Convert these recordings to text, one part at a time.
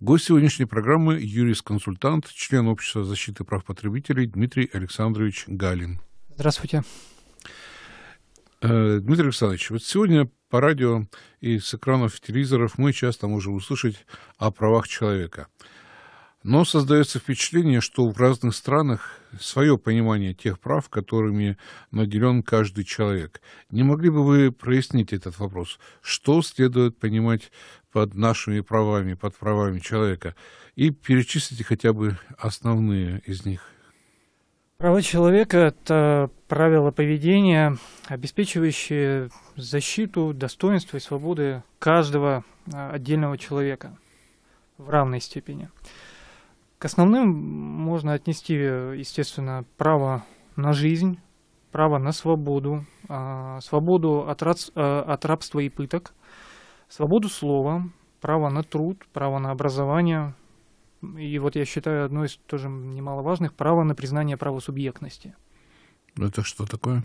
Гость сегодняшней программы – юрист-консультант, член Общества защиты прав потребителей Дмитрий Александрович Галин. Здравствуйте. Э, Дмитрий Александрович, вот сегодня по радио и с экранов телевизоров мы часто можем услышать о правах человека. Но создается впечатление, что в разных странах свое понимание тех прав, которыми наделен каждый человек. Не могли бы вы прояснить этот вопрос? Что следует понимать под нашими правами, под правами человека, и перечислите хотя бы основные из них. Права человека – это правила поведения, обеспечивающие защиту, достоинство и свободы каждого а, отдельного человека в равной степени. К основным можно отнести, естественно, право на жизнь, право на свободу, а, свободу э, от, рабства и пыток – свободу слова, право на труд, право на образование. И вот я считаю одно из тоже немаловажных право на признание права субъектности. Ну, это что такое?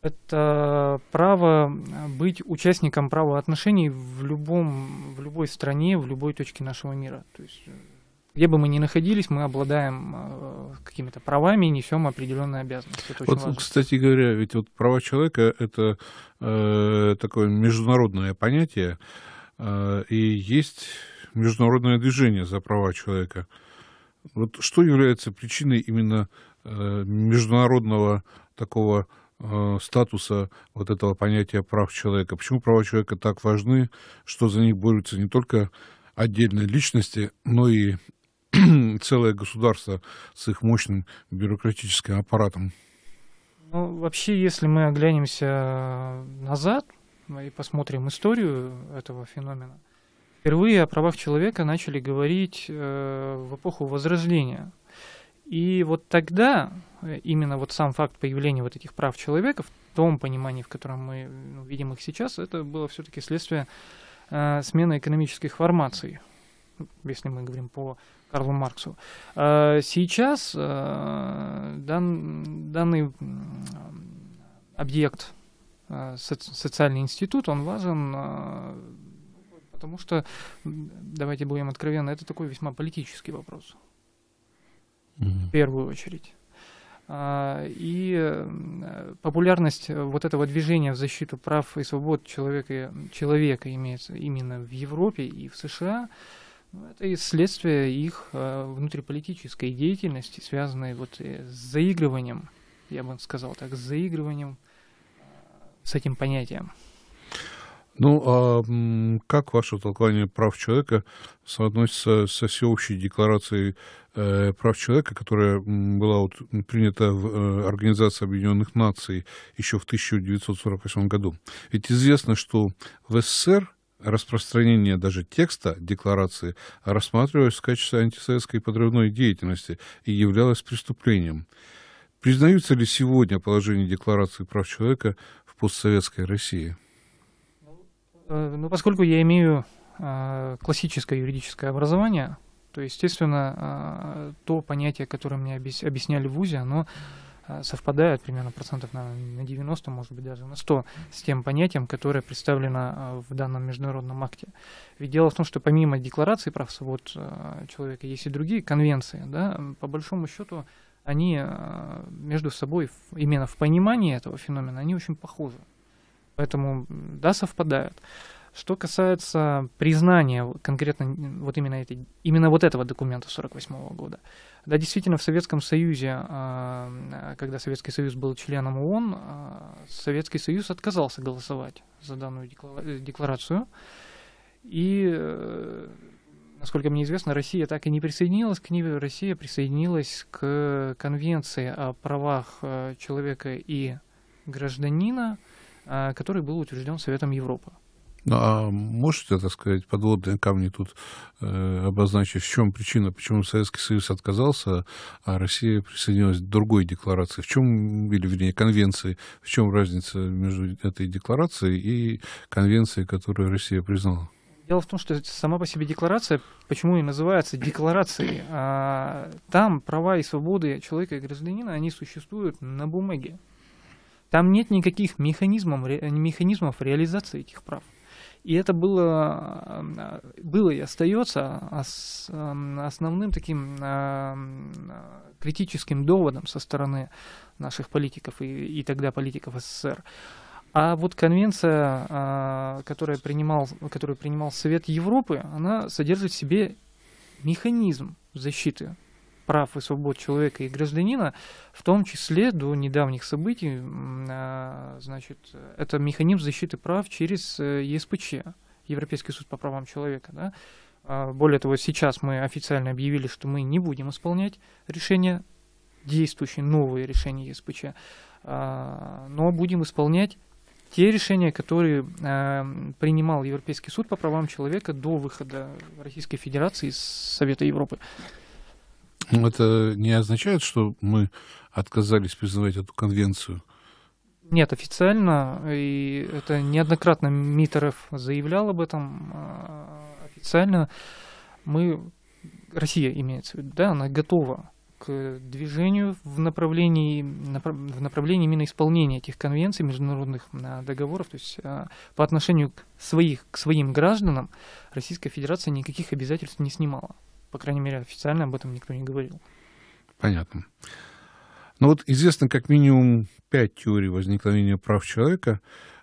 Это право быть участником правоотношений в, любом, в любой стране, в любой точке нашего мира. То есть э, где бы мы ни находились, мы обладаем э, какими-то правами и несем определенные обязанности. Это вот, важно. кстати говоря, ведь вот права человека это э, такое международное понятие, э, и есть международное движение за права человека. Вот что является причиной именно э, международного такого э, статуса вот этого понятия прав человека? Почему права человека так важны, что за них борются не только отдельные личности, но и целое государство с их мощным бюрократическим аппаратом. Ну, вообще, если мы оглянемся э, назад и посмотрим историю этого феномена, впервые о правах человека начали говорить э, в эпоху Возрождения. И вот тогда э, именно вот сам факт появления вот этих прав человека в том понимании, в котором мы ну, видим их сейчас, это было все-таки следствие э, смены экономических формаций, если мы говорим по Карлу Марксу. А, сейчас а, дан, данный объект, а, социальный институт, он важен, потому что, давайте будем откровенны, это такой весьма политический вопрос. Mm-hmm. В первую очередь. И популярность вот этого движения в защиту прав и свобод человека, человека имеется именно в Европе и в США – ну, это и следствие их э, внутриполитической деятельности, связанной вот э, с заигрыванием, я бы сказал так, с заигрыванием э, с этим понятием. Ну, а как ваше толкование прав человека соотносится со всеобщей декларацией э, прав человека, которая была вот принята в э, Организации Объединенных Наций еще в 1948 году? Ведь известно, что в СССР распространение даже текста декларации а рассматривалось в качестве антисоветской подрывной деятельности и являлось преступлением. Признаются ли сегодня положение Декларации прав человека в постсоветской России? Э, ну, поскольку я имею э, классическое юридическое образование, то, естественно, э, то понятие, которое мне объясняли в ВУЗе, оно а, совпадают примерно процентов на, на 90, может быть даже на 100 с тем понятием, которое представлено а, в данном международном акте. Ведь дело в том, что помимо декларации прав свобод а, человека есть и другие конвенции, да, по большому счету они между собой именно в понимании этого феномена, они очень похожи. Поэтому, да, совпадают. Что касается признания конкретно вот именно, этой, именно вот этого документа 1948 года, да, действительно, в Советском Союзе, а, когда Советский Союз был членом ООН, а, Советский Союз отказался голосовать за данную э, декларацию. И, э, насколько мне известно, Россия так и не присоединилась к ней. Россия присоединилась к Конвенции о правах э, человека и гражданина, а, который был утвержден Советом Европы. Ну, а можете, так сказать, подводные камни тут э, обозначить, в чем причина, почему Советский Союз отказался, а Россия присоединилась к другой декларации? В чем, или, вернее, конвенции, в чем разница между этой декларацией и конвенцией, которую Россия признала? Дело в том, что сама по себе декларация, почему и называется декларацией, а там права и свободы человека и гражданина, они существуют на бумаге. Там нет никаких механизмов, механизмов реализации этих прав. И это было, э, было и остается эм, основным таким эм, критическим доводом со стороны наших политиков и, и тогда политиков СССР. А вот конвенция, э, которая принимал, которую принимал Совет Европы, она содержит в себе механизм защиты прав и свобод человека и гражданина, в том числе до недавних событий, а, значит, это механизм защиты прав через э, ЕСПЧ, Европейский суд по правам человека, да, а, более того, сейчас мы официально объявили, что мы не будем исполнять решения, действующие новые решения ЕСПЧ, а, но будем исполнять те решения, которые э, принимал Европейский суд по правам человека до выхода Российской Федерации из Совета Европы. Ну, это не означает, что мы отказались признавать эту конвенцию? Нет, официально, и это неоднократно Митеров заявлял об этом, а, официально мы, Россия имеется в виду, да, она готова к движению в направлении, в направлении именно исполнения этих конвенций, международных а, договоров, то есть а, по отношению к, своих, к своим гражданам Российская Федерация никаких обязательств не снимала. По крайней мере, официально об этом никто не говорил. Понятно. Ну вот известно как минимум пять теорий возникновения прав человека,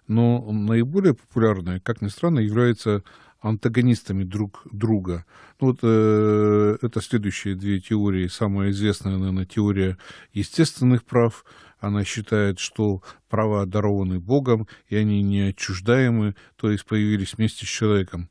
но наиболее популярные как ни странно, являются антагонистами друг друга. Ну, вот э, это следующие две теории. Самая известная, наверное, теория естественных прав, она считает, что права дарованы Богом, и они неотчуждаемы, то есть появились вместе с человеком.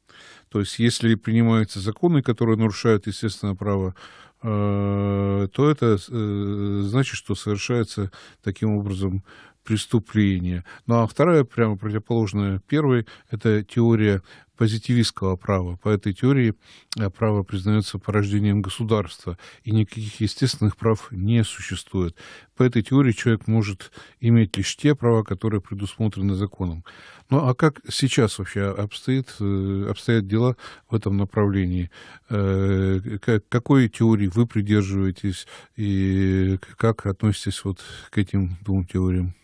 То есть если принимаются законы, которые нарушают естественное право, э, то это э, значит, что совершается таким образом преступление. Ну а вторая, прямо противоположная первой, это теория позитивистского права. По этой теории э, право признается порождением государства, и никаких естественных прав не существует. По этой теории человек может иметь лишь те права, которые предусмотрены законом. Ну а как сейчас вообще обстоит, э, обстоят дела в этом направлении? Э, какой теории вы придерживаетесь и как относитесь вот к этим двум теориям?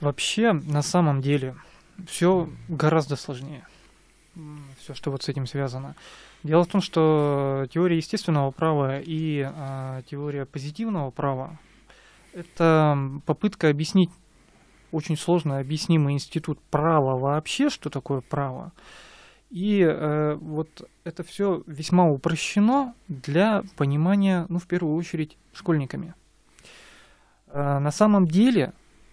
Вообще, на самом деле, все гораздо сложнее. Все, что вот с этим связано. Дело в том, что теория естественного права и э, теория позитивного права это попытка объяснить очень сложно объяснимый институт права вообще, что такое право. И э, вот это все весьма упрощено для понимания, ну, в первую очередь, школьниками. Э, на самом деле,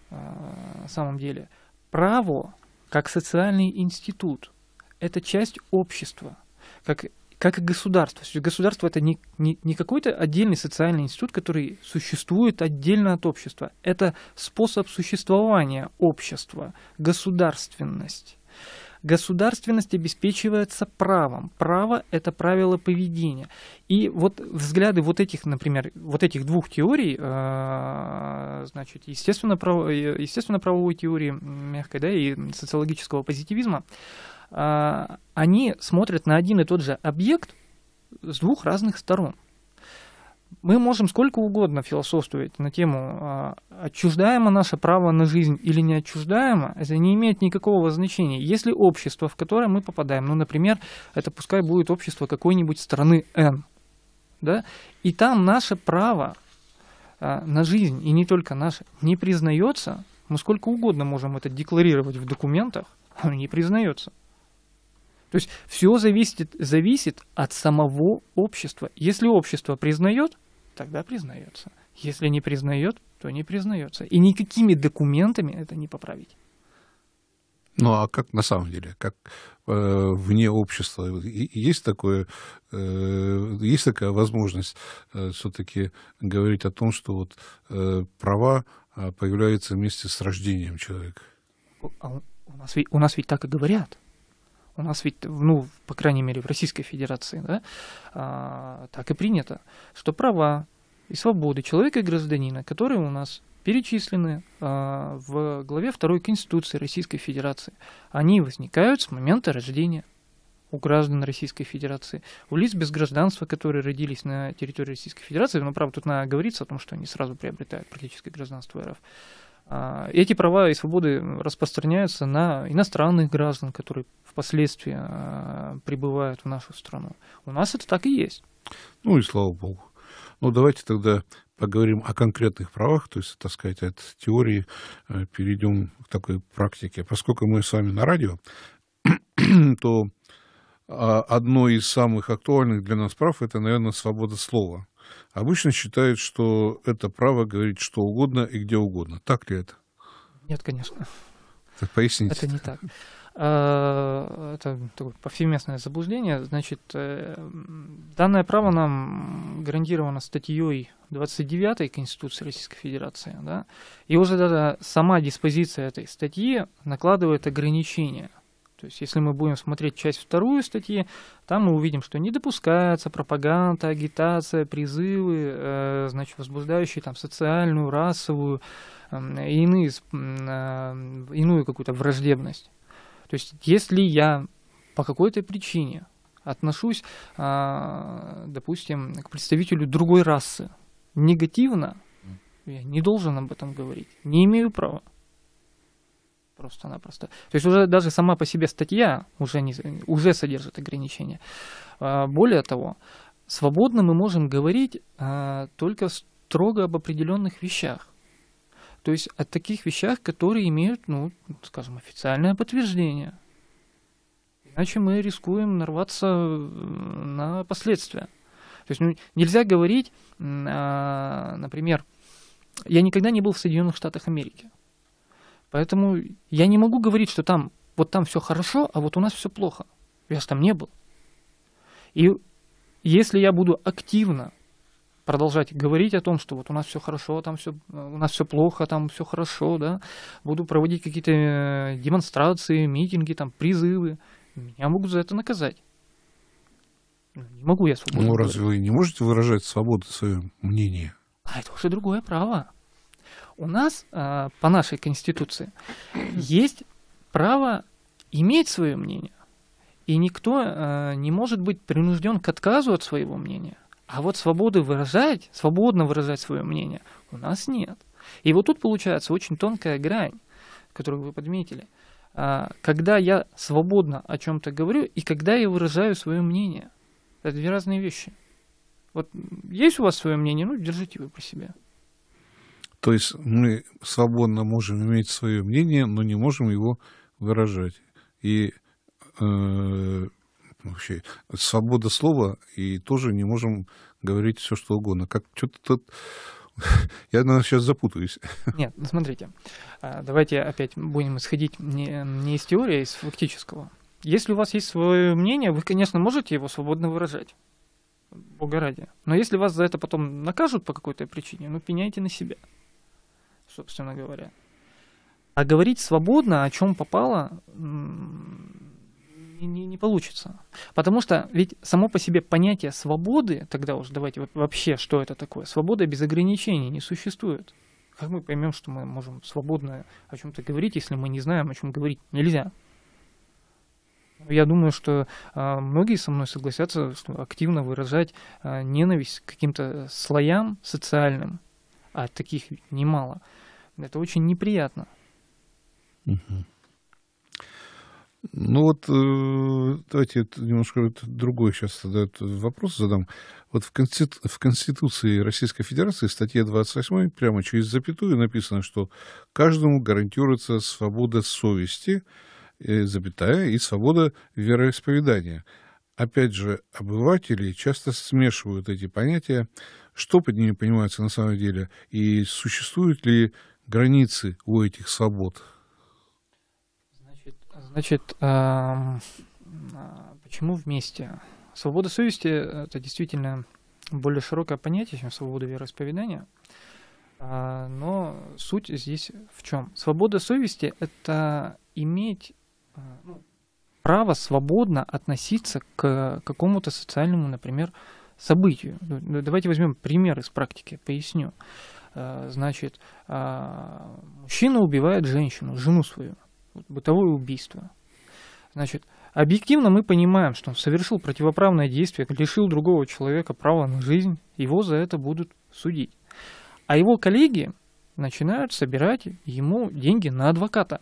э, самом деле, право как социальный институт. Это часть общества, как, как и государство. Государство это не, не, не какой-то отдельный социальный институт, который существует отдельно от общества. Это способ существования общества, государственность. Государственность обеспечивается правом. Право – это правило поведения. И вот взгляды вот этих, например, вот этих двух теорий, э, значит, естественно, право, э, естественно правовой теории мягкой, да, и социологического позитивизма, э, они смотрят на один и тот же объект с двух разных сторон. Мы можем сколько угодно философствовать на тему, а, отчуждаемо наше право на жизнь или не отчуждаемо, это не имеет никакого значения. Если общество, в которое мы попадаем, ну, например, это пускай будет общество какой-нибудь страны н да, и там наше право а, на жизнь, и не только наше, не признается, мы сколько угодно можем это декларировать в документах, оно не признается. То есть все зависит, зависит от самого общества. Если общество признает, тогда признается. Если не признает, то не признается. И никакими документами это не поправить. Ну а как на самом деле, как э, вне общества есть такое, э, есть такая возможность э, все-таки говорить о том, что вот э, права а, появляются вместе с рождением человека. А у, у нас, у нас ведь так и говорят. У нас ведь, ну, по крайней мере, в Российской Федерации, да, а, так и принято, что права и свободы человека и гражданина, которые у нас перечислены а, в главе второй Конституции Российской Федерации, они возникают с момента рождения у граждан Российской Федерации, у лиц без гражданства, которые родились на территории Российской Федерации, но, правда, тут надо говорится о том, что они сразу приобретают практически гражданство РФ, а, эти права и свободы распространяются на иностранных граждан, которые впоследствии а, прибывают в нашу страну. У нас это так и есть. Ну и слава богу. Ну давайте тогда поговорим о конкретных правах, то есть, так сказать, от теории э, перейдем к такой практике. Поскольку мы с вами на радио, то а, одно из самых актуальных для нас прав – это, наверное, свобода слова обычно считают, что это право говорить что угодно и где угодно. Так ли это? Нет, конечно. Так поясните. Это не так. А, это такое повсеместное заблуждение. Значит, э, данное право нам гарантировано статьей 29 Конституции Российской Федерации. Да? И уже даже сама диспозиция этой статьи накладывает ограничения то есть, если мы будем смотреть часть вторую статьи, там мы увидим, что не допускается пропаганда, агитация, призывы, э, значит, возбуждающие там социальную, расовую э, и иные, э, иную какую-то враждебность. То есть, если я по какой-то причине отношусь, э, допустим, к представителю другой расы негативно, я не должен об этом говорить, не имею права просто-напросто. То есть уже даже сама по себе статья уже, не, уже содержит ограничения. А, более того, свободно мы можем говорить а, только строго об определенных вещах. То есть о таких вещах, которые имеют, ну, скажем, официальное подтверждение. Иначе мы рискуем нарваться э, на последствия. То есть ну, нельзя говорить, а, например, я никогда не был в Соединенных Штатах Америки. Поэтому я не могу говорить, что там вот там все хорошо, а вот у нас все плохо. Я же там не был. И если я буду активно продолжать говорить о том, что вот у нас все хорошо, там все, у нас все плохо, там все хорошо, да, буду проводить какие-то э, демонстрации, митинги, там призывы, меня могут за это наказать. Не могу я свободно. Ну, говорить. разве вы не можете выражать свободу свое мнение? А это уже другое право у нас а, по нашей Конституции есть право иметь свое мнение, и никто а, не может быть принужден к отказу от своего мнения. А вот свободы выражать, свободно выражать свое мнение у нас нет. И вот тут получается очень тонкая грань, которую вы подметили. А, когда я свободно о чем-то говорю и когда я выражаю свое мнение. Это две разные вещи. Вот есть у вас свое мнение, ну держите его при себе. То есть мы свободно можем иметь свое мнение, но не можем его выражать. И э, вообще свобода слова, и тоже не можем говорить все, что угодно. Как что-то тут... Я, наверное, сейчас запутаюсь. Нет, ну, смотрите, а, давайте опять будем исходить не, не из теории, а из фактического. Если у вас есть свое мнение, вы, конечно, можете его свободно выражать. Бога ради. Но если вас за это потом накажут по какой-то причине, ну, пеняйте на себя собственно говоря. А говорить свободно, о чем попало, не, не получится. Потому что ведь само по себе понятие свободы, тогда уж давайте вообще, что это такое, свобода без ограничений не существует. Как мы поймем, что мы можем свободно о чем-то говорить, если мы не знаем, о чем говорить нельзя? Ну, я думаю, что э, многие со мной согласятся, что активно выражать э, ненависть к каким-то слоям социальным, а таких немало – это очень неприятно. Угу. Ну вот, э, давайте немножко другой сейчас вопрос задам. Вот в, Конституции Российской Федерации, статье 28, прямо через запятую написано, что каждому гарантируется свобода совести, э, запятая, и свобода вероисповедания. Опять же, обыватели часто смешивают эти понятия, что под ними понимается на самом деле, и существует ли границы у этих свобод? Значит, значит а, почему вместе? Свобода совести – это действительно более широкое понятие, чем свобода вероисповедания. А, но суть здесь в чем? Свобода совести – это иметь а, ну, право свободно относиться к какому-то социальному, например, событию. Ну, давайте возьмем пример из практики, поясню. Э, значит, а, мужчина убивает женщину, жену свою, бытовое убийство. Значит, объективно мы понимаем, что он совершил противоправное действие, лишил другого человека права на жизнь, его за это будут судить. А его коллеги начинают собирать ему деньги на адвоката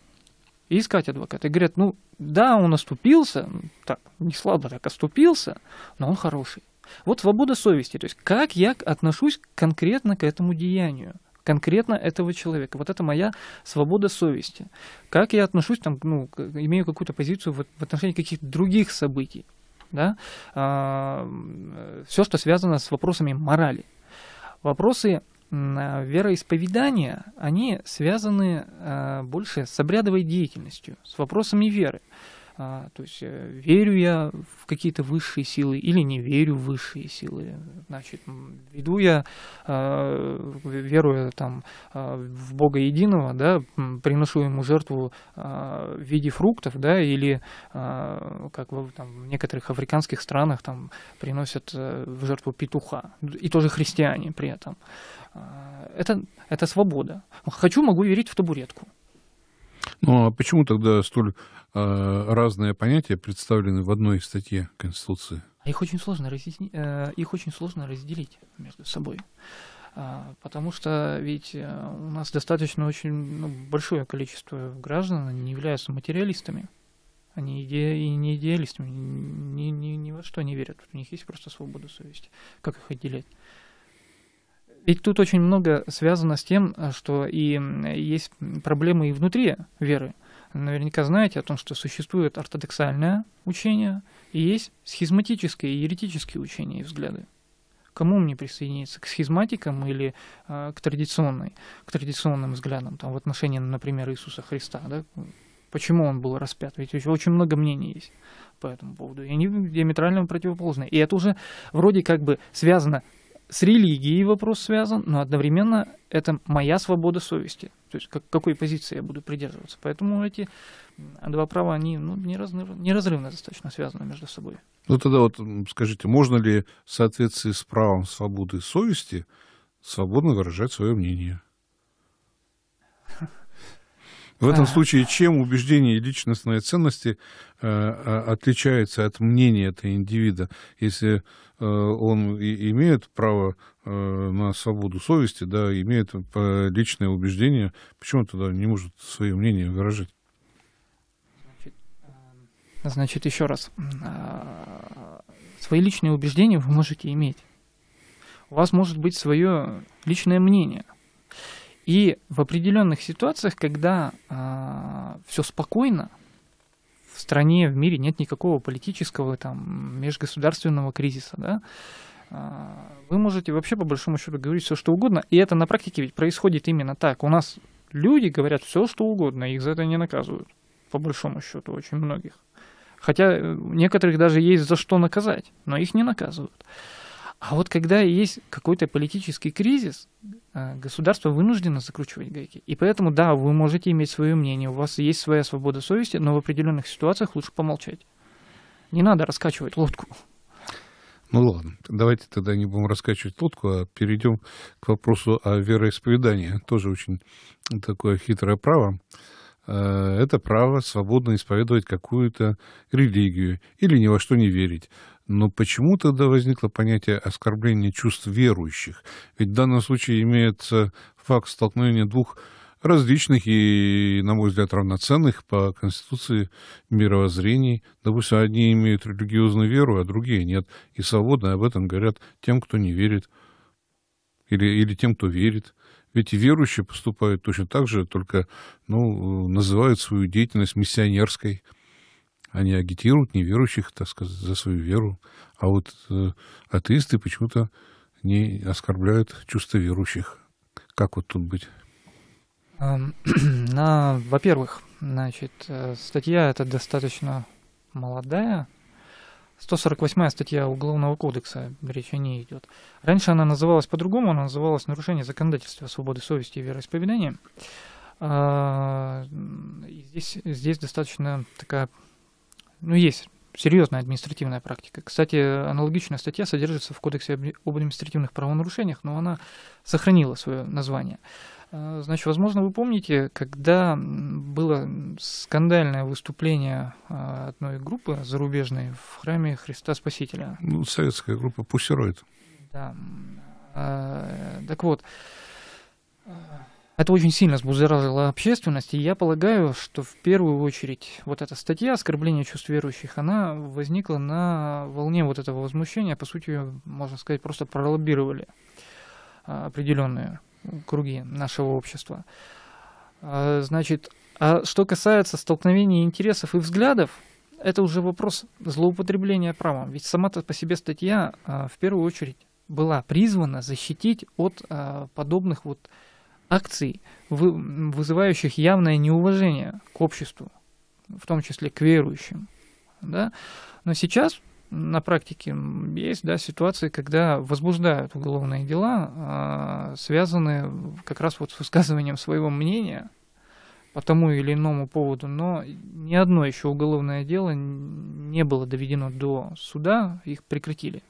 искать адвоката. И говорят, ну да, он оступился, ну, так, не слабо так оступился, но он хороший. Вот свобода совести, то есть как я отношусь конкретно к этому деянию конкретно этого человека. Вот это моя свобода совести. Как я отношусь, там, ну, имею какую-то позицию в, отношении каких-то других событий. Да? А, все, что связано с вопросами морали. Вопросы а, вероисповедания, они связаны а, больше с обрядовой деятельностью, с вопросами веры. А, то есть э, верю я в какие-то высшие силы или не верю в высшие силы. Значит, веду я, э, веруя там э, в Бога Единого, да, приношу ему жертву э, в виде фруктов, да, или э, как в, там, в некоторых африканских странах там приносят э, в жертву петуха. И тоже христиане при этом. Э, это, это свобода. Хочу, могу верить в табуретку. Ну а почему тогда столь э, разные понятия представлены в одной статье Конституции? Их очень сложно, разъясни... э, их очень сложно разделить между собой. А, потому что ведь э, у нас достаточно очень ну, большое количество граждан они не являются материалистами. Они иде... и не идеалистами, ни, ни, ни во что не верят. У них есть просто свобода совести. Как их отделять? Ведь тут очень много связано с тем, э, что и есть проблемы и внутри веры. Наверняка знаете о том, что существует ортодоксальное учение, и есть схизматическое и еретические учения и взгляды. Кому мне присоединиться? К схизматикам или э, к, традиционной, к традиционным взглядам там, в отношении, например, Иисуса Христа? Да? Почему он был распят? Ведь еще очень много мнений есть по этому поводу. И они диаметрально противоположны. И это уже вроде как бы связано с религией вопрос связан, но одновременно это моя свобода совести. То есть как, какой позиции я буду придерживаться. Поэтому эти два права, они ну, неразрывно, неразрывно достаточно связаны между собой. Ну тогда вот скажите, можно ли в соответствии с правом свободы совести свободно выражать свое мнение? В этом случае чем убеждение и личностные ценности э, а, отличаются от мнения этого индивида, если э, он имеет право э, на свободу совести, да, имеет личное убеждение, почему он тогда не может свое мнение выражать? Значит, эм, еще раз, а, свои личные убеждения вы можете иметь. У вас может быть свое личное мнение – и в определенных ситуациях, когда э, а, все спокойно, в стране, в мире нет никакого политического, там, межгосударственного кризиса, да, а, вы можете вообще по большому счету говорить все, что угодно, и это на практике ведь происходит именно так. У нас люди говорят все, что угодно, их за это не наказывают, по большому счету, очень многих. Хотя э, некоторых даже есть за что наказать, но их не наказывают. А вот когда есть какой-то политический кризис, э, государство вынуждено закручивать гайки. И поэтому, да, вы можете иметь свое мнение, у вас есть своя свобода совести, но в определенных ситуациях лучше помолчать. Не надо раскачивать лодку. Ну ладно, давайте тогда не будем раскачивать лодку, а перейдем к вопросу о вероисповедании. Тоже очень такое хитрое право. Э, это право свободно исповедовать какую-то религию или ни во что не верить. Но почему тогда возникло понятие оскорбления чувств верующих? Ведь в данном случае имеется факт столкновения двух различных и, на мой взгляд, равноценных по конституции мировоззрений. Допустим, одни имеют религиозную веру, а другие нет. И свободно об этом говорят тем, кто не верит, или, или тем, кто верит. Ведь и верующие поступают точно так же, только ну, называют свою деятельность миссионерской – они агитируют неверующих, так сказать, за свою веру. А вот э, атеисты почему-то не оскорбляют чувства верующих. Как вот тут быть? На, во-первых, значит, э, статья эта достаточно молодая. 148 статья Уголовного кодекса речь о ней идет. Раньше она называлась по-другому, она называлась «Нарушение законодательства свободы совести и вероисповедания». А, здесь, здесь достаточно такая ну, есть серьезная административная практика. Кстати, аналогичная статья содержится в Кодексе об административных правонарушениях, но она сохранила свое название. Э, значит, возможно, вы помните, когда было скандальное выступление э, одной группы зарубежной в храме Христа Спасителя. Ну, советская группа Пуссероид. Да. Э, так вот, это очень сильно сбузыражило общественность, и я полагаю, что в первую очередь вот эта статья «Оскорбление чувств верующих», она возникла на волне вот этого возмущения, по сути, можно сказать, просто пролоббировали а, определенные круги нашего общества. А, значит, а что касается столкновения интересов и взглядов, это уже вопрос злоупотребления правом. Ведь сама-то по себе статья а, в первую очередь была призвана защитить от подобных вот акций, вызывающих явное неуважение к обществу, в том числе к верующим. Да? Но сейчас на практике есть да, ситуации, когда возбуждают уголовные дела, а, связанные как раз вот с высказыванием своего мнения по тому или иному поводу, но ни одно еще уголовное дело не было доведено до суда, их прекратили.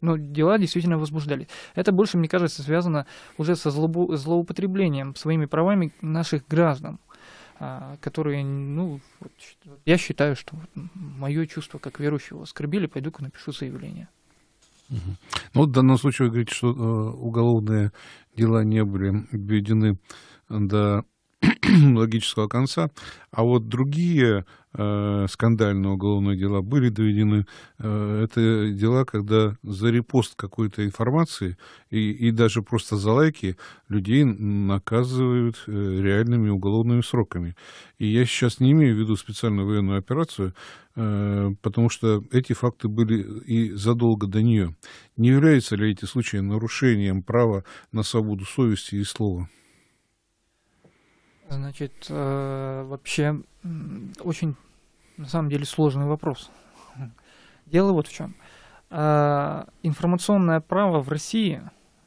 Но дела действительно возбуждались. Это больше, мне кажется, связано уже со злобу, злоупотреблением своими правами наших граждан, а, которые, ну, вот, я считаю, что мое чувство как верующего оскорбили, пойду-ка напишу заявление. Угу. Ну, вот в данном случае вы говорите, что э, уголовные дела не были введены до логического конца, а вот другие э, скандальные уголовные дела были доведены. Э, это дела, когда за репост какой-то информации и, и даже просто за лайки людей наказывают э, реальными уголовными сроками. И я сейчас не имею в виду специальную военную операцию, потому что эти факты были и задолго до нее. Не являются ли эти случаи нарушением права на свободу совести и слова? Значит, э, вообще очень, на самом деле, сложный вопрос. Дело вот в чем. Э, информационное право в России,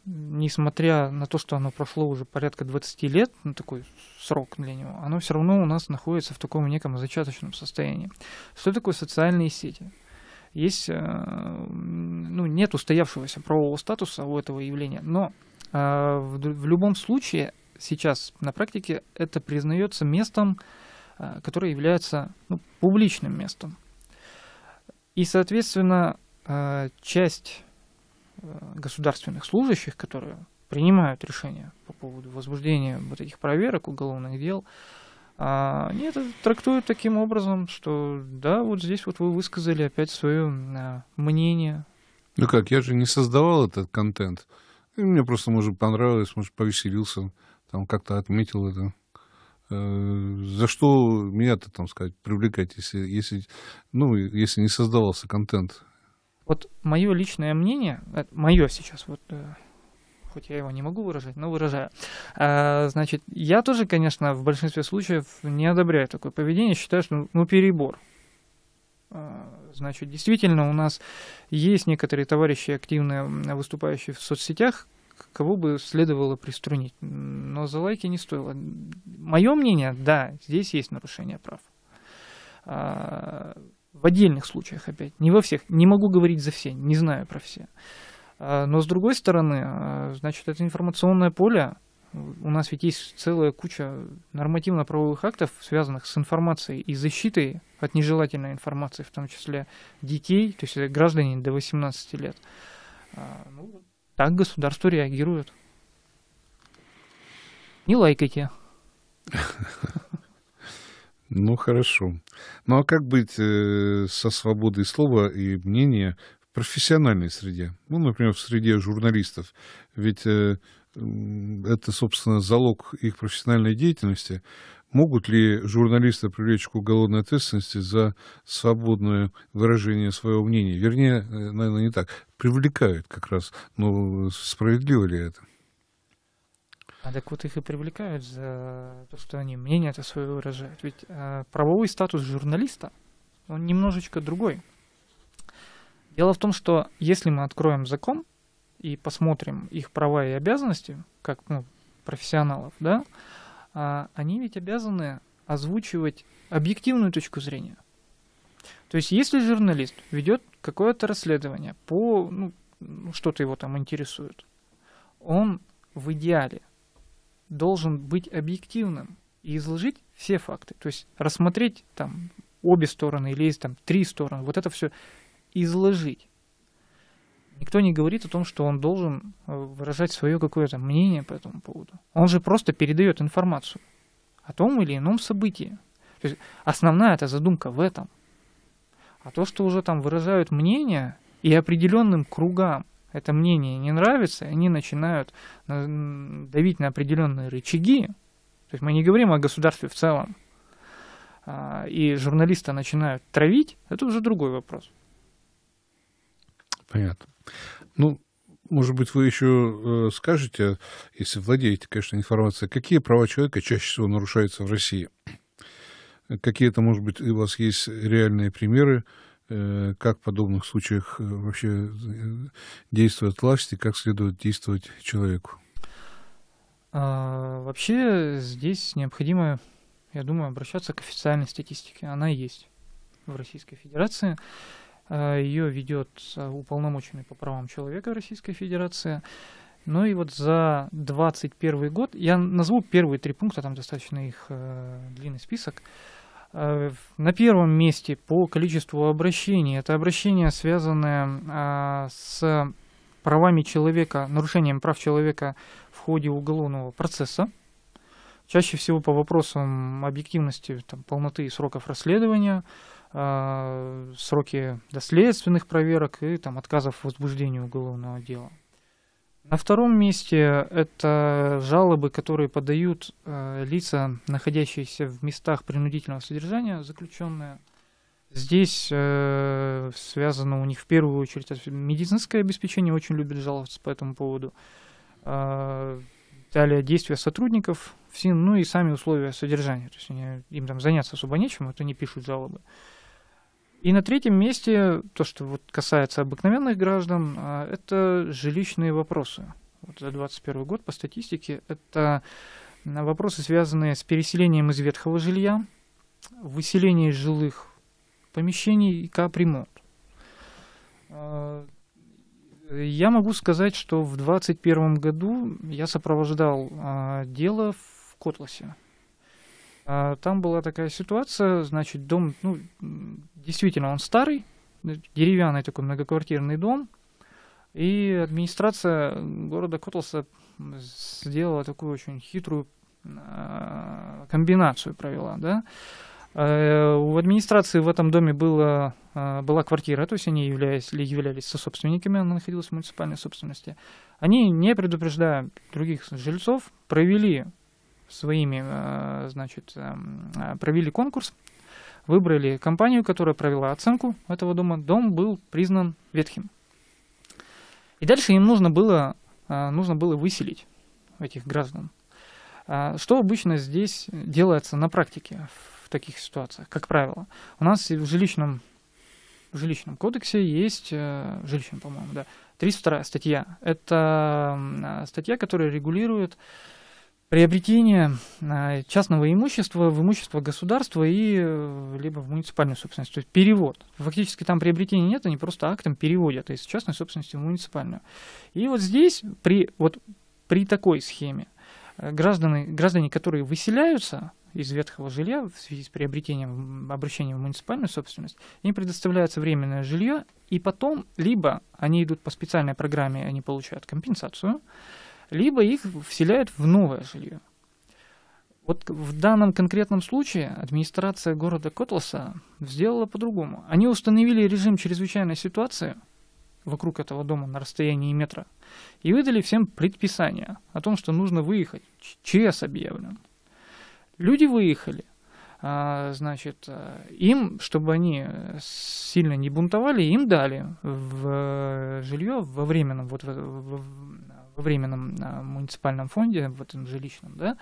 несмотря на то, что оно прошло уже порядка 20 лет, ну, такой срок для него, оно все равно у нас находится в таком неком зачаточном состоянии. Что такое социальные сети? Есть, э, ну, нет устоявшегося правового статуса у этого явления, но в любом случае сейчас на практике это признается местом, э, которое является ну, публичным местом. И, соответственно, э, часть э, государственных служащих, которые принимают решения по поводу возбуждения вот этих проверок, уголовных дел, а, они это трактуют таким образом, что да, вот здесь вот вы высказали опять свое мнение. Ну как, я же не создавал этот контент. мне просто, может, понравилось, может, повеселился там как-то отметил это. Э, за что меня-то, там сказать, привлекать, если, если, ну, если не создавался контент? Вот мое личное мнение, э, мое сейчас, вот, э, хоть я его не могу выражать, но выражаю. А, значит, я тоже, конечно, в большинстве случаев не одобряю такое поведение, считаю, что ну, перебор. А, значит, действительно, у нас есть некоторые товарищи, активные выступающие в соцсетях, кого бы следовало приструнить. Но за лайки не стоило. Мое мнение, да, здесь есть нарушение прав. А, в отдельных случаях опять, не во всех, не могу говорить за все, не знаю про все. А, но с другой стороны, а, значит, это информационное поле, у нас ведь есть целая куча нормативно-правовых актов, связанных с информацией и защитой от нежелательной информации, в том числе детей, то есть граждане до 18 лет. Ну, так государство реагирует. Не лайкайте. Ну хорошо. Ну а как быть э, со свободой слова и мнения в профессиональной среде? Ну, например, в среде журналистов. Ведь э, это, собственно, залог их профессиональной деятельности. Могут ли журналисты привлечь к уголовной ответственности за свободное выражение своего мнения? Вернее, э, наверное, не так. Привлекают как раз. Но справедливо ли это? А так вот их и привлекают за то, что они мнение это свое выражают. Ведь э, правовой статус журналиста, он немножечко другой. Дело в том, что если мы откроем закон и посмотрим их права и обязанности, как ну, профессионалов, да, э, а они ведь обязаны озвучивать объективную точку зрения. То есть, если журналист ведет какое-то расследование по ну, ну, что-то его там интересует, он в идеале должен быть объективным и изложить все факты. То есть рассмотреть там обе стороны или есть там три стороны, вот это все изложить. Никто не говорит о том, что он должен э, выражать свое какое-то мнение по этому поводу. Он же просто передает информацию о том или ином событии. То есть основная эта задумка в этом. А то, что уже там выражают мнение, и определенным кругам это мнение не нравится, они начинают э, давить на определенные рычаги. То есть мы не говорим о государстве в целом. А, и журналиста начинают травить, это уже другой вопрос. Понятно. Ну, может быть, вы еще э, скажете, если владеете, конечно, информацией, какие права человека чаще всего нарушаются в России? Какие-то, может быть, у вас есть реальные примеры, э, как в подобных случаях э, вообще действует власть и как следует действовать человеку? А, вообще здесь необходимо, я думаю, обращаться к официальной статистике. Она есть в Российской Федерации. А, Ее ведет а, уполномоченный по правам человека Российской Федерации. Ну и вот за 21 год, я назову первые три пункта, там достаточно их э, длинный список. Э, на первом месте по количеству обращений. Это обращения, связанные э, с правами человека, нарушением прав человека в ходе уголовного процесса. Чаще всего по вопросам объективности, там, полноты и сроков расследования, а, сроки доследственных проверок и там, отказов в возбуждении уголовного дела. На втором месте это жалобы, которые подают э, лица, находящиеся в местах принудительного содержания, заключенные. Здесь э, связано у них в первую очередь медицинское обеспечение, очень любят жаловаться по этому поводу. Э, далее действия сотрудников, ФСИН, ну и сами условия содержания. То есть они, им там заняться особо нечем, это не пишут жалобы. Э, и на третьем месте, то, что вот касается обыкновенных граждан, а, это жилищные вопросы. Вот за 2021 год по статистике это а, вопросы, связанные с переселением из ветхого жилья, выселение из жилых помещений и капремонт. А, я могу сказать, что в 2021 году я сопровождал дело в Котласе. А, там была такая ситуация, значит, дом, ну, действительно, он старый, деревянный такой многоквартирный дом, и администрация города Котлса сделала такую очень хитрую а, комбинацию провела, да. Э, у администрации в этом доме было, а, была квартира, то есть они являлись, или являлись собственниками, она находилась в муниципальной собственности. Они, не предупреждая других жильцов, провели своими, э, значит, эм, э, провели конкурс, выбрали компанию, которая провела оценку этого дома. Дом был признан ветхим. И дальше им нужно было, э, нужно было выселить этих граждан. А что обычно здесь делается на практике в таких ситуациях, как правило? У нас в жилищном, в жилищном кодексе есть, в жилищном, по-моему, да, 32 статья. Это статья, которая регулирует приобретение а, частного имущества в имущество государства и э, либо в муниципальную собственность, то есть перевод. Фактически там приобретения нет, они просто актом переводят из частной собственности в муниципальную. И вот здесь, при, вот, при такой схеме, э, граждане, граждане, которые выселяются из ветхого жилья в связи с приобретением, обращением в муниципальную собственность, им предоставляется временное жилье, и потом либо они идут по специальной программе, они получают компенсацию, либо их вселяют в новое жилье. Вот в данном конкретном случае администрация города Котласа сделала по-другому. Они установили режим чрезвычайной ситуации вокруг этого дома на расстоянии метра и выдали всем предписание о том, что нужно выехать. ЧС объявлен. Люди выехали. А, значит, а, им, чтобы они э, сильно не бунтовали, им дали в э, жилье во временном, вот в, в, временном э, муниципальном фонде, в этом жилищном, да,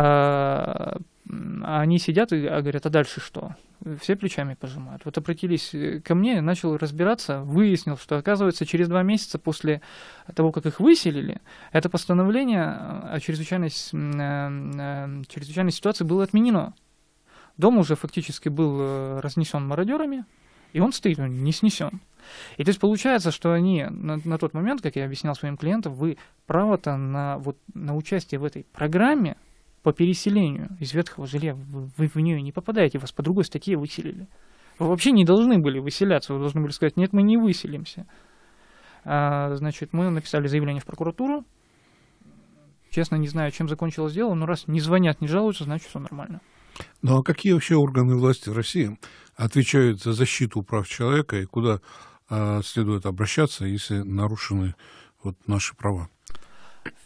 а, они сидят и а, говорят, а дальше что? Все плечами пожимают. Вот обратились э, ко мне, начал разбираться, выяснил, что, оказывается, через два месяца после того, как их выселили, это постановление э, о чрезвычайной, чрезвычайной ситуации было отменено. Дом уже фактически был разнесен мародерами, и он стоит, он ну, не снесен. И то есть получается, что они на, на тот момент, как я объяснял своим клиентам, вы право-то на, вот, на участие в этой программе по переселению из ветхого жилья, вы, вы в нее не попадаете, вас по другой статье выселили. Вы вообще не должны были выселяться, вы должны были сказать, нет, мы не выселимся. А, значит, мы написали заявление в прокуратуру, Честно, не знаю, чем закончилось дело, но раз не звонят, не жалуются, значит, все нормально. Ну а какие вообще органы власти в России отвечают за защиту прав человека и куда а, следует обращаться, если нарушены вот наши права?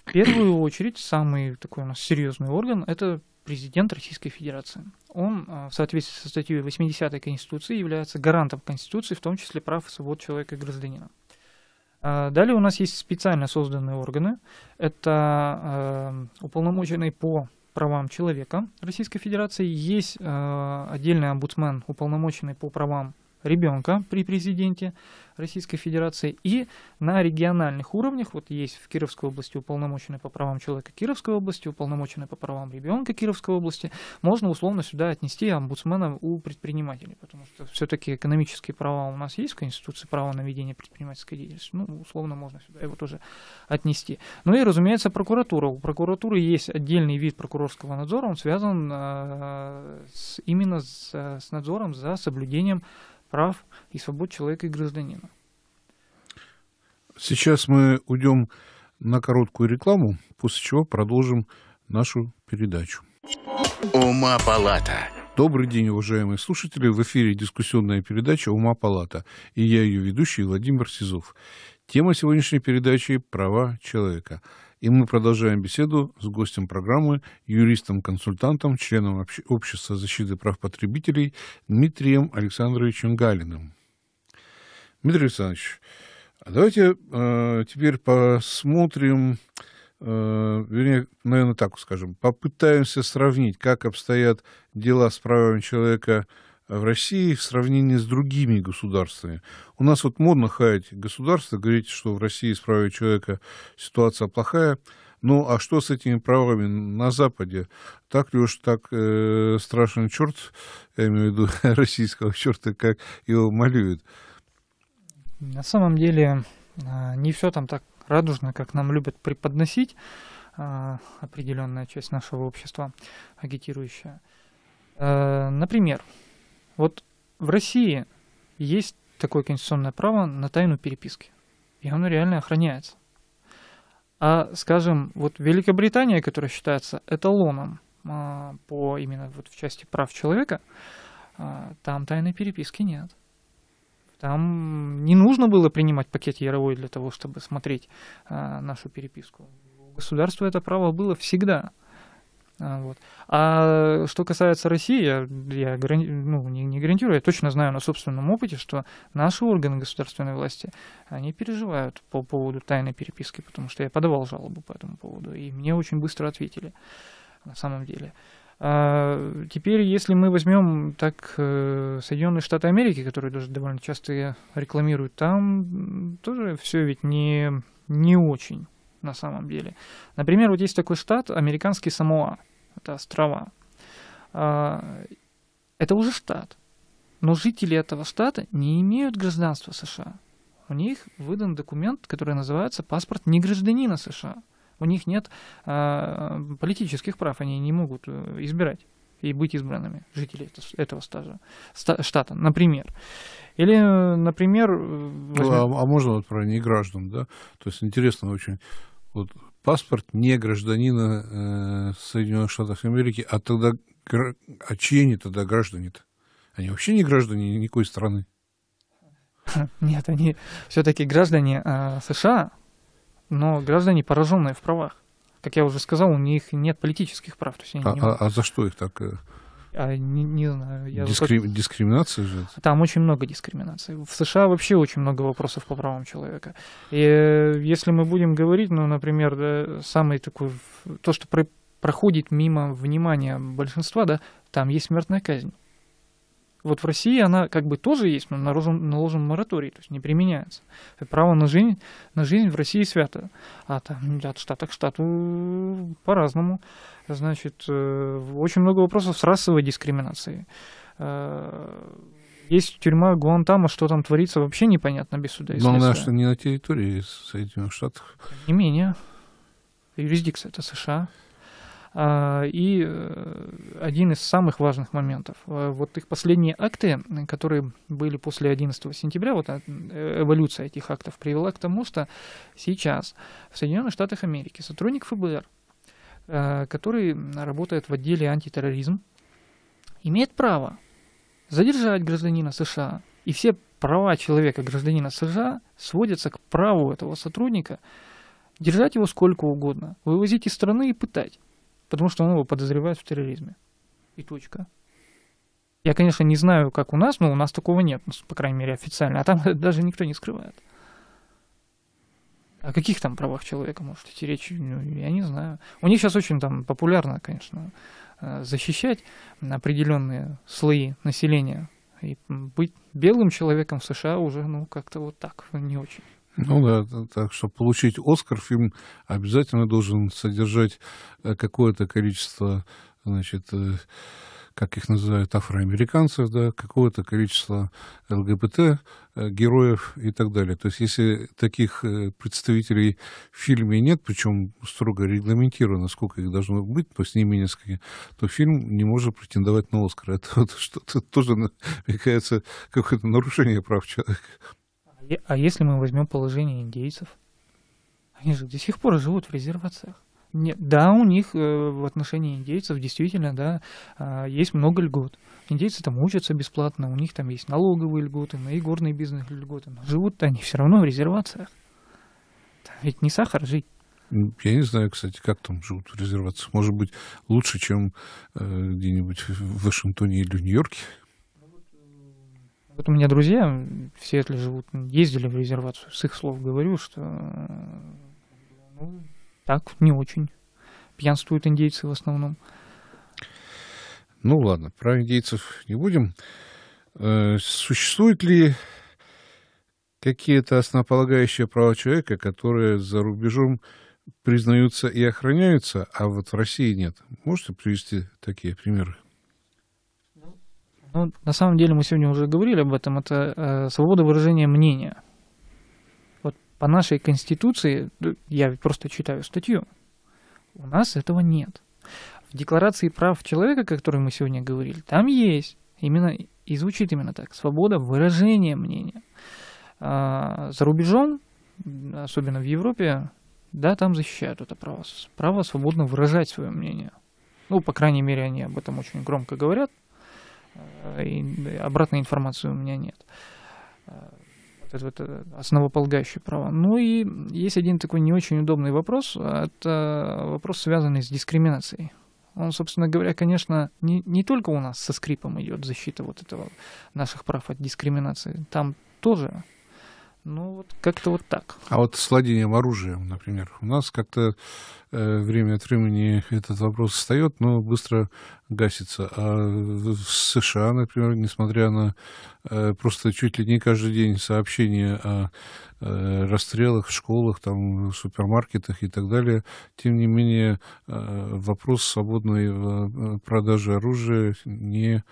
В первую очередь, самый такой у нас серьезный орган – это президент Российской Федерации. Он а, в соответствии со статьей 80 Конституции является гарантом Конституции, в том числе прав и свобод человека и гражданина. А, далее у нас есть специально созданные органы. Это уполномоченный по правам человека Российской Федерации. Есть э, отдельный омбудсмен, уполномоченный по правам ребенка при президенте Российской Федерации. И на региональных уровнях, вот есть в Кировской области уполномоченный по правам человека Кировской области, уполномоченный по правам ребенка Кировской области, можно условно сюда отнести омбудсмена у предпринимателей, потому что все-таки экономические права у нас есть в Конституции, право на ведение предпринимательской деятельности, ну, условно можно сюда его тоже отнести. Ну и, разумеется, прокуратура. У прокуратуры есть отдельный вид прокурорского надзора, он связан э, с, именно с, э, с надзором за соблюдением прав и свобод человека и гражданина. Сейчас мы уйдем на короткую рекламу, после чего продолжим нашу передачу. Ума палата. Добрый день, уважаемые слушатели. В эфире дискуссионная передача «Ума палата» и я ее ведущий Владимир Сизов. Тема сегодняшней передачи – права человека. И мы продолжаем беседу с гостем программы, юристом-консультантом, членом Общества защиты прав потребителей Дмитрием Александровичем Галиным. Дмитрий Александрович, а давайте э, теперь посмотрим, э, вернее, наверное, так скажем, попытаемся сравнить, как обстоят дела с правами человека – а в России в сравнении с другими государствами. У нас вот модно хаять государство, говорить, что в России с правами человека ситуация плохая. Ну, а что с этими правами на Западе? Так ли уж так э, страшен черт, я имею в виду российского черта, как его молюют? На самом деле, э, не все там так радужно, как нам любят преподносить э, определенная часть нашего общества агитирующая. Э, например, вот в России есть такое конституционное право на тайну переписки. И оно реально охраняется. А, скажем, вот Великобритания, которая считается эталоном а, по именно вот в части прав человека, а, там тайной переписки нет. Там не нужно было принимать пакет Яровой для того, чтобы смотреть а, нашу переписку. У государства это право было всегда. А, вот. А что касается России, я, я ну, не, не гарантирую, я точно знаю на собственном опыте, что наши органы государственной власти, они переживают по поводу тайной переписки, потому что я подавал жалобу по этому поводу, и мне очень быстро ответили на самом деле. А, теперь, если мы возьмем так э, Соединенные Штаты Америки, которые даже довольно часто рекламируют, там тоже все ведь не, не очень на самом деле. Например, вот есть такой штат, американский Самоа, это острова. А, это уже штат, но жители этого штата не имеют гражданства США. У них выдан документ, который называется паспорт негражданина США. У них нет а, политических прав, они не могут э, избирать и быть избранными жителей этого стажа, штата, например. Или, э, например... Э, ну, возьмем... А, а можно вот про неграждан, да? То есть интересно очень вот паспорт не гражданина э, Соединенных Штатов Америки, а тогда а чьи они тогда граждане-то? Они вообще не граждане никакой страны. Нет, они все-таки граждане э, США, но граждане пораженные в правах. Как я уже сказал, у них нет политических прав. То есть они а, не... а, а за что их так? Э, а, не, не знаю. Я Дискри... вот... Дискриминация же? Там очень много дискриминации. В США вообще очень много вопросов по правам человека. И э, если мы будем говорить, ну, например, да, самый такой, то, что про... проходит мимо внимания большинства, да, там есть смертная казнь. Вот в России она как бы тоже есть, но наложен, наложен мораторий, то есть не применяется. Право на жизнь, на жизнь в России свято, а там от штата к штату по-разному. Значит, э, очень много вопросов с расовой дискриминацией. Э, есть тюрьма Гуантамо, что там творится, вообще непонятно без суда и Главное, что не на территории Соединенных Штатов. Тем не менее, юрисдикция это США. А, и э, один из самых важных моментов, э, вот их последние акты, которые были после 11 сентября, вот э, эволюция этих актов привела к тому, что сейчас в Соединенных Штатах Америки сотрудник ФБР, который работает в отделе антитерроризм, имеет право задержать гражданина США. И все права человека, гражданина США, сводятся к праву этого сотрудника держать его сколько угодно, вывозить из страны и пытать потому что он его подозревает в терроризме. И точка. Я, конечно, не знаю, как у нас, но у нас такого нет, ну, по крайней мере, официально. А там даже никто не скрывает. О каких там правах человека может идти речь? Ну, я не знаю. У них сейчас очень там популярно, конечно, э, защищать определенные слои населения. И быть белым человеком в США уже, ну, как-то вот так, не очень. Ну да, так что получить Оскар фильм обязательно должен содержать э, какое-то количество, значит, э, как их называют, афроамериканцев, да, какое-то количество ЛГБТ э, героев и так далее. То есть если таких представителей в фильме нет, причем строго регламентировано, сколько их должно быть, то есть не менее несколько, то фильм не может претендовать на Оскар. Это вот что тоже, мне кажется, какое-то нарушение прав человека. А если мы возьмем положение индейцев? Они же до сих пор живут в резервациях. Нет, да, у них э, в отношении индейцев действительно, да, э, есть много льгот. Индейцы там учатся бесплатно, у них там есть налоговые льготы, на горные бизнес льготы, но живут они все равно в резервациях. Там ведь не сахар жить. Я не знаю, кстати, как там живут в резервациях. Может быть, лучше, чем э, где-нибудь в Вашингтоне или в Нью-Йорке. Вот у меня друзья в Сиэтле живут, ездили в резервацию. С их слов говорю, что э, ну, так не очень. Пьянствуют индейцы в основном. Ну ладно, про индейцев не будем. Э, существуют ли какие-то основополагающие права человека, которые за рубежом признаются и охраняются, а вот в России нет? Можете привести такие примеры? Ну, на самом деле, мы сегодня уже говорили об этом, это э, свобода выражения мнения. Вот по нашей Конституции, я просто читаю статью, у нас этого нет. В Декларации прав человека, о которой мы сегодня говорили, там есть, именно, и звучит именно так, свобода выражения мнения. А, за рубежом, особенно в Европе, да, там защищают это право, право свободно выражать свое мнение. Ну, по крайней мере, они об этом очень громко говорят, Э, и обратной информации у меня нет. Э, это, это основополагающие права. Ну и есть один такой не очень удобный вопрос. Это вопрос, связанный с дискриминацией. Он, собственно говоря, конечно, не, не только у нас со скрипом идет защита вот этого наших прав от дискриминации. Там тоже ну, вот как-то вот так. А вот с владением оружием, например, у нас как-то э, время от времени этот вопрос встает, но быстро гасится. А в США, например, несмотря на э, просто чуть ли не каждый день сообщения о э, расстрелах в школах, там, в супермаркетах и так далее, тем не менее э, вопрос свободной э, продажи оружия не,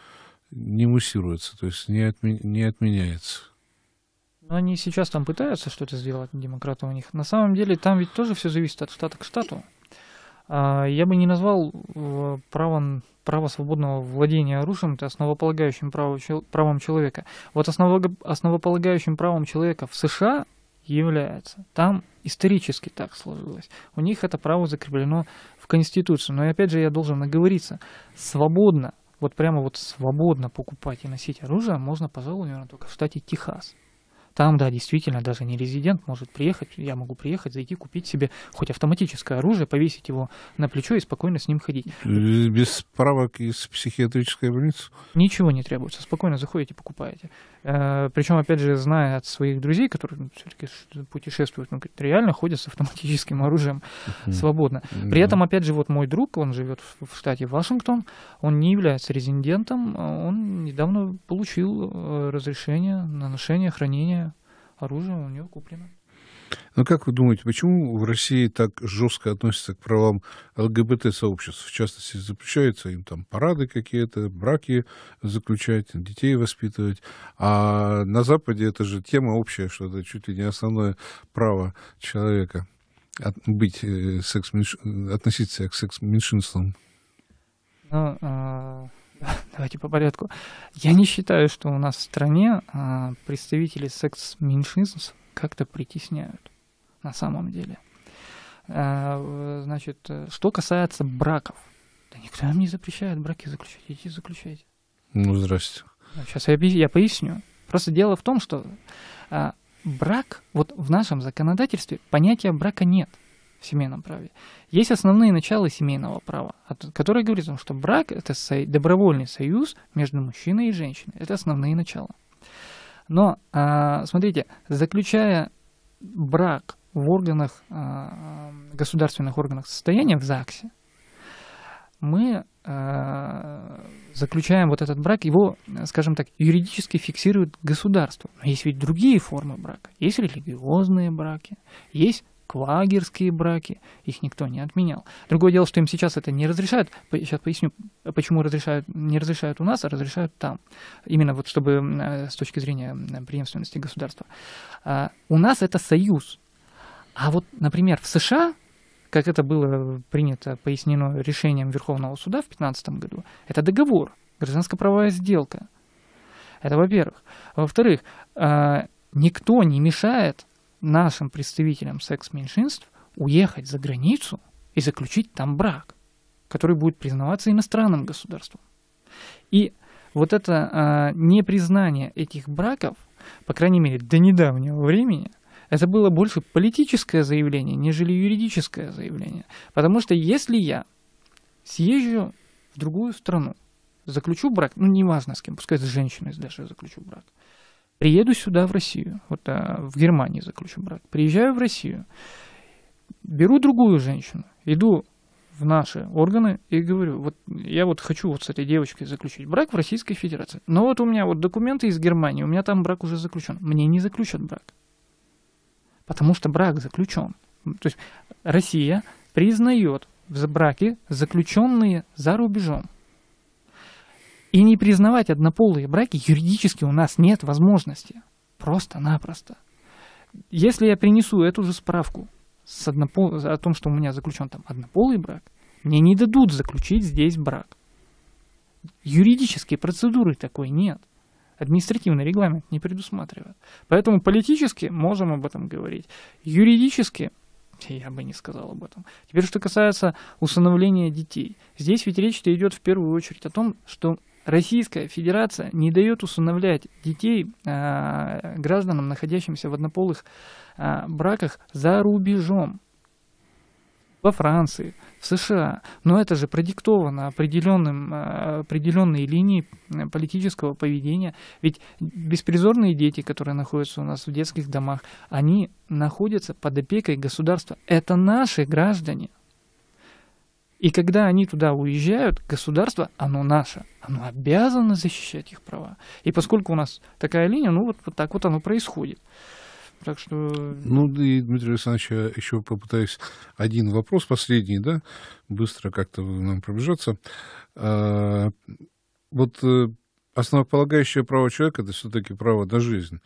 не муссируется, то есть не, отме не отменяется. Они сейчас там пытаются что-то сделать, демократы у них. На самом деле там ведь тоже все зависит от штата к штату. А, я бы не назвал э, право, право свободного владения оружием это основополагающим право, правом человека. Вот осново, основополагающим правом человека в США является. Там исторически так сложилось. У них это право закреплено в Конституции. Но и опять же я должен наговориться. Свободно, вот прямо вот свободно покупать и носить оружие можно, пожалуй, наверное, только в штате Техас там, да, действительно, даже не резидент может приехать, я могу приехать, зайти, купить себе хоть автоматическое оружие, повесить его на плечо и спокойно с ним ходить. Без справок из психиатрической больницы? Ничего не требуется, спокойно заходите, покупаете. Э, Причем, опять же, зная от своих друзей, которые все-таки путешествуют, ну, реально ходят с автоматическим оружием свободно. При этом, опять же, вот мой друг, он живет в штате Вашингтон, он не является резидентом, а он недавно получил э, разрешение на ношение, хранение оружия, у него куплено. Но ну, как вы думаете, почему в России так жестко относятся к правам ЛГБТ-сообществ? В частности, запрещаются им там парады какие-то, браки заключать, детей воспитывать. А на Западе это же тема общая, что это чуть ли не основное право человека от, быть э, секс относиться к секс-меньшинствам. Ну, а, давайте по порядку. Я не считаю, что у нас в стране а, представители секс-меньшинств как-то притесняют на самом деле. А, значит, что касается браков, да никто нам не запрещает браки заключать, идите заключайте. Ну, здрасте. Сейчас ну, я, я поясню. Просто дело в том, что а, брак, вот в нашем законодательстве понятия брака нет в семейном праве. Есть основные начала семейного права, которые говорят, что брак – это добровольный союз между мужчиной и женщиной. Это основные начала. Но, а, смотрите, заключая брак в органах, а, государственных органах состояния, в ЗАГСе, мы а, заключаем вот этот брак, его, скажем так, юридически фиксирует государство. Но есть ведь другие формы брака. Есть религиозные браки, есть квагерские браки, их никто не отменял. Другое дело, что им сейчас это не разрешают. Сейчас поясню, почему разрешают, не разрешают у нас, а разрешают там. Именно вот чтобы э, с точки зрения преемственности государства. А, у нас это союз. А вот, например, в США как это было принято, пояснено решением Верховного суда в 2015 году, это договор, гражданско-правовая сделка. Это во-первых. Во-вторых, а, никто не мешает нашим представителям секс-меньшинств уехать за границу и заключить там брак, который будет признаваться иностранным государством. И вот это э, непризнание этих браков, по крайней мере, до недавнего времени, это было больше политическое заявление, нежели юридическое заявление. Потому что если я съезжу в другую страну, заключу брак, ну неважно с кем, пускай с женщиной даже заключу брак, приеду сюда, в Россию, вот а, в Германии заключу брак, приезжаю в Россию, беру другую женщину, иду в наши органы и говорю, вот я вот хочу вот с этой девочкой заключить брак в Российской Федерации. Но вот у меня вот документы из Германии, у меня там брак уже заключен. Мне не заключат брак. Потому что брак заключен. То есть Россия признает в браке заключенные за рубежом. И не признавать однополые браки юридически у нас нет возможности. Просто-напросто. Если я принесу эту же справку с однопол... о том, что у меня заключен там однополый брак, мне не дадут заключить здесь брак. Юридической процедуры такой нет. Административный регламент не предусматривает. Поэтому политически можем об этом говорить. Юридически я бы не сказал об этом. Теперь, что касается усыновления детей. Здесь ведь речь идет в первую очередь о том, что Российская Федерация не дает усыновлять детей а, гражданам, находящимся в однополых а, браках за рубежом. Во Франции, в США. Но это же продиктовано определенным, э, определенной линией политического поведения. Ведь беспризорные дети, которые находятся у нас в детских домах, они находятся под опекой государства. Это наши граждане. И когда они туда уезжают, государство, оно наше, оно обязано защищать их права. И поскольку у нас такая линия, ну вот, вот так вот оно происходит. Так что... Ну, и, Дмитрий Александрович, я еще попытаюсь один вопрос, последний, да, быстро как-то нам пробежаться. А, вот э, основополагающее право человека — это все-таки право на жизнь.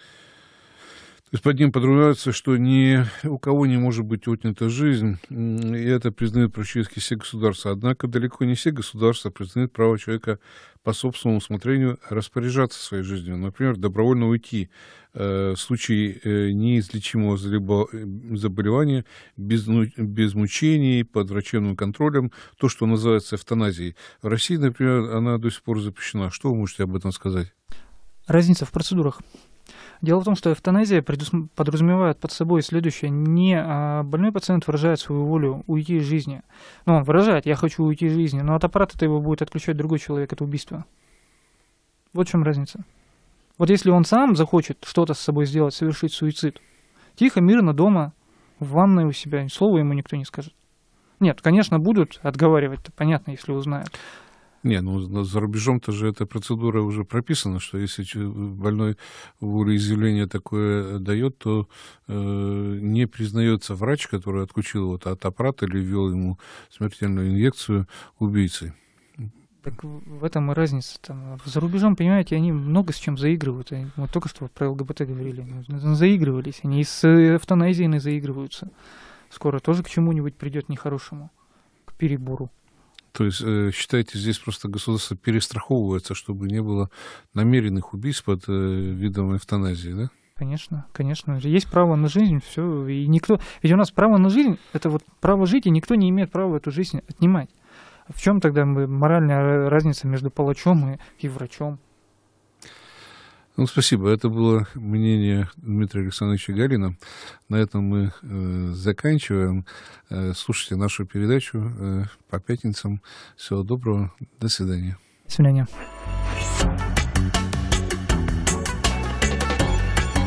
Господин подразумевается, что ни у кого не может быть отнята жизнь, и это признают практически все государства. Однако далеко не все государства признают право человека по собственному усмотрению распоряжаться своей жизнью. Например, добровольно уйти э, в случае э, неизлечимого заболевания без, ну, без мучений, под врачебным контролем, то, что называется эвтаназией. В России, например, она до сих пор запрещена. Что вы можете об этом сказать? Разница в процедурах. Дело в том, что эвтаназия подразумевает под собой следующее. Не а, больной пациент выражает свою волю уйти из жизни. Но ну, он выражает, я хочу уйти из жизни, но от аппарата его будет отключать другой человек, это убийство. Вот в чем разница. Вот если он сам захочет что-то с собой сделать, совершить суицид, тихо, мирно, дома, в ванной у себя, слова ему никто не скажет. Нет, конечно, будут отговаривать, понятно, если узнают. Не, ну за рубежом-то же эта процедура уже прописана, что если больной волеизъявление такое дает, то э, не признается врач, который отключил его от аппарата или ввел ему смертельную инъекцию убийцей. Так в этом и разница. Там, за рубежом, понимаете, они много с чем заигрывают. Они, мы только что про ЛГБТ говорили. Заигрывались. Они и с э, эвтаназией заигрываются. Скоро тоже к чему-нибудь придет нехорошему. К перебору. То есть, э, считаете здесь просто государство перестраховывается, чтобы не было намеренных убийств под э, видом эвтаназии, да? Конечно, конечно. Есть право на жизнь, все. И никто. Ведь у нас право на жизнь это вот право жить, и никто не имеет права эту жизнь отнимать. В чем тогда моральная разница между палачом и врачом? Ну, спасибо. Это было мнение Дмитрия Александровича Галина. На этом мы э, заканчиваем. Э, слушайте нашу передачу э, по пятницам. Всего доброго. До свидания. До свидания.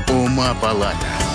Ума палата.